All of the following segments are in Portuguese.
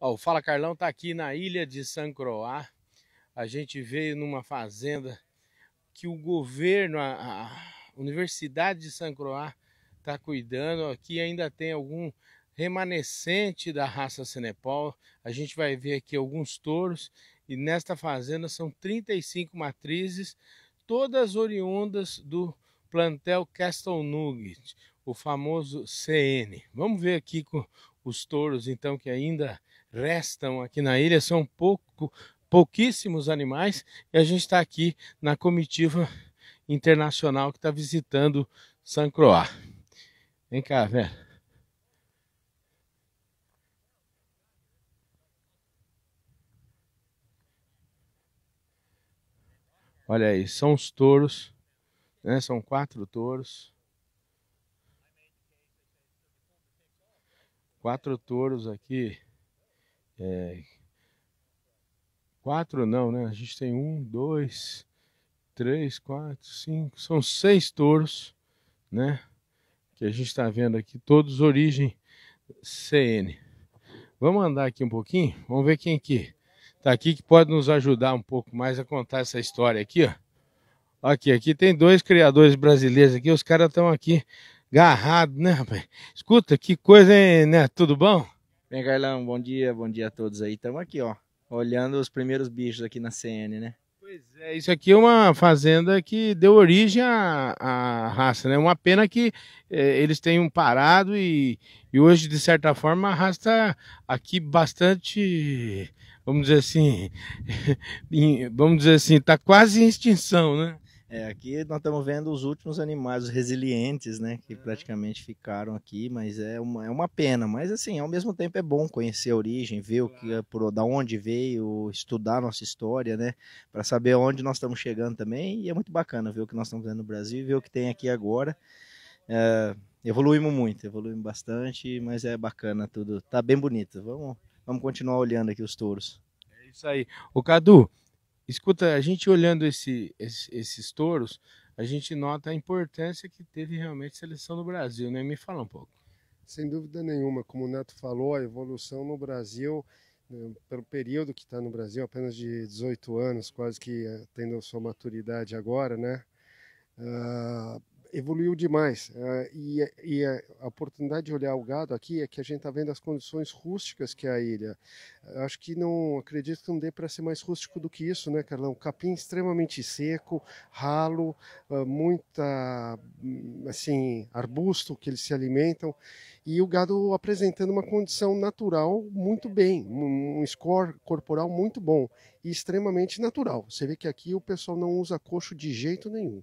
o Fala Carlão está aqui na ilha de San Croá. A gente veio numa fazenda que o governo, a, Universidade de San Croá, está cuidando. Aqui ainda tem algum remanescente da raça Senepol. A gente vai ver aqui alguns touros e nesta fazenda são 35 matrizes, todas oriundas do plantel Castle Nugget, o famoso CN. Vamos ver aqui com os touros, então, que ainda restam aqui na ilha, são pouco, pouquíssimos animais, e a gente está aqui na comitiva internacional que está visitando San Croix. Vem cá, velho. Olha aí, são os touros, né? São quatro touros. quatro touros aqui. É, quatro não, né? A gente tem um, dois, três, quatro, cinco. São seis touros, né? Que a gente está vendo aqui, todos origem CN. Vamos andar aqui um pouquinho, vamos ver quem que tá aqui que pode nos ajudar um pouco mais a contar essa história aqui, ó. Aqui, aqui tem dois criadores brasileiros aqui, os caras estão aqui Garrado, né, rapaz? Escuta, que coisa, hein, né? Tudo bom? Bem, Carlão, bom dia, bom dia a todos aí. Estamos aqui, ó, olhando os primeiros bichos aqui na CN, né? Pois é, isso aqui é uma fazenda que deu origem à, à raça, né? Uma pena que eh, eles tenham parado e, e hoje, de certa forma, a raça está aqui bastante, vamos dizer assim, vamos dizer assim, está quase em extinção, né? É, aqui nós estamos vendo os últimos animais, os resilientes, né? Que uhum. praticamente ficaram aqui, mas é uma, é uma pena. Mas assim, ao mesmo tempo é bom conhecer a origem, ver claro. o que, por, da onde veio, estudar nossa história, né? Para saber onde nós estamos chegando também. E é muito bacana ver o que nós estamos vendo no Brasil e ver o que tem aqui agora. É, evoluímos muito, evoluímos bastante, mas é bacana tudo. Tá bem bonito. Vamos, vamos continuar olhando aqui os touros. É isso aí. O Cadu, Escuta, a gente olhando esse, esse, esses touros, a gente nota a importância que teve realmente a seleção do Brasil, né? Me fala um pouco. Sem dúvida nenhuma, como o Neto falou, a evolução no Brasil, né, pelo período que está no Brasil, apenas de 18 anos, quase que eh, tendo sua maturidade agora, né? Uh, evoluiu demais. Uh, e, e a, oportunidade de olhar o gado aqui é que a gente está vendo as condições rústicas que é a ilha. Acho que não acredito que não dê para ser mais rústico do que isso, né, Carlão? Capim extremamente seco, ralo, uh, muita assim arbusto que eles se alimentam e o gado apresentando uma condição natural muito bem, um score corporal muito bom e extremamente natural. Você vê que aqui o pessoal não usa coxo de jeito nenhum.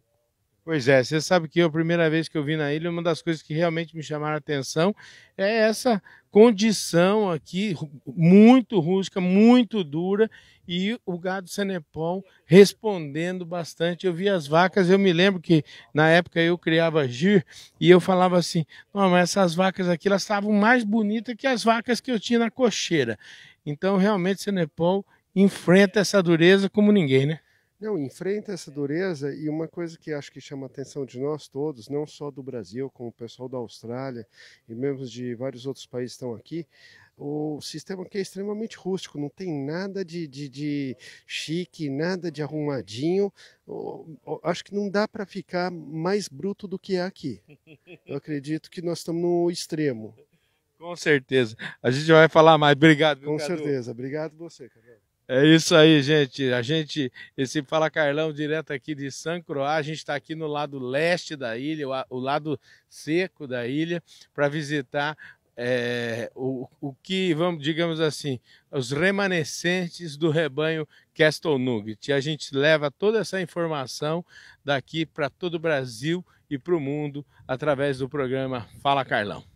Pois é, você sabe que a primeira vez que eu vim na ilha, uma das coisas que realmente me chamaram a atenção é essa condição aqui, muito rústica, muito dura, e o gado Senepol respondendo bastante. Eu vi as vacas, eu me lembro que na época eu criava gir e eu falava assim: não, mas essas vacas aqui elas estavam mais bonitas que as vacas que eu tinha na cocheira. Então, realmente, Senepol enfrenta essa dureza como ninguém, né? Não, enfrenta essa dureza e uma coisa que acho que chama a atenção de nós todos, não só do Brasil, como o pessoal da Austrália e membros de vários outros países estão aqui, o sistema que é extremamente rústico, não tem nada de, de, de chique, nada de arrumadinho. Acho que não dá para ficar mais bruto do que é aqui. Eu acredito que nós estamos no extremo. Com certeza. A gente vai falar mais. Obrigado. Com certeza. Obrigado você, Carol. É isso aí, gente. A gente, esse Fala Carlão, direto aqui de San Croix, a gente está aqui no lado leste da ilha, o lado seco da ilha, para visitar é, o, o que, vamos, digamos assim, os remanescentes do rebanho Castle Nugget. E a gente leva toda essa informação daqui para todo o Brasil e para o mundo através do programa Fala Carlão.